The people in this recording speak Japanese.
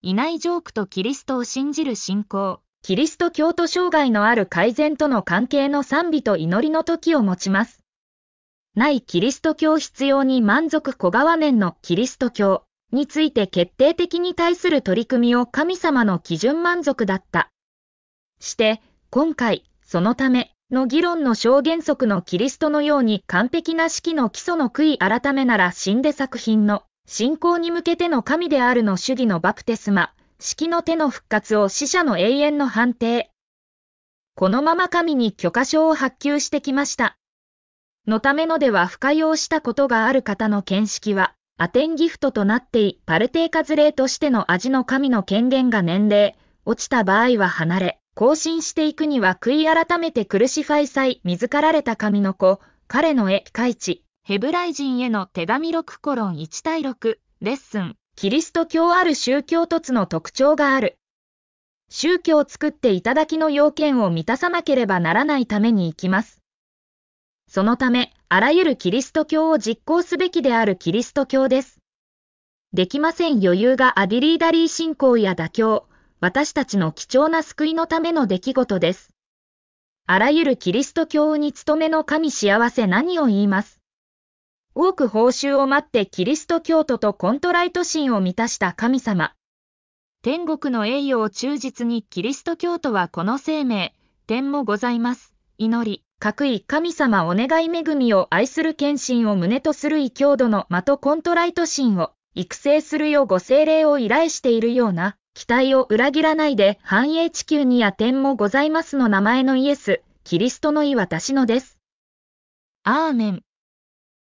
いないジョークとキリストを信じる信仰、キリスト教徒障害のある改善との関係の賛美と祈りの時を持ちます。ないキリスト教必要に満足小川面のキリスト教について決定的に対する取り組みを神様の基準満足だった。して、今回、そのための議論の小原則のキリストのように完璧な式の基礎の悔い改めなら死んで作品の信仰に向けての神であるの主義のバプテスマ、式の手の復活を死者の永遠の判定。このまま神に許可証を発給してきました。のためのでは不可用したことがある方の見識は、アテンギフトとなってい、パルテーカズレーとしての味の神の権限が年齢、落ちた場合は離れ、更新していくには悔い改めてクルシファイ祭、自られた神の子、彼の絵、イチ、ヘブライ人への手紙6コロン1対6レッスンキリスト教ある宗教突の特徴がある。宗教を作っていただきの要件を満たさなければならないために行きます。そのため、あらゆるキリスト教を実行すべきであるキリスト教です。できません余裕がアビリーダリー信仰や妥協、私たちの貴重な救いのための出来事です。あらゆるキリスト教に務めの神幸せ何を言います。多く報酬を待ってキリスト教徒とコントライト心を満たした神様。天国の栄誉を忠実にキリスト教徒はこの生命、点もございます。祈り、各位神様お願い恵みを愛する献身を胸とする異教徒の的コントライト心を育成するようご精霊を依頼しているような、期待を裏切らないで繁栄地球にや点もございますの名前のイエス、キリストの意私のです。アーメン。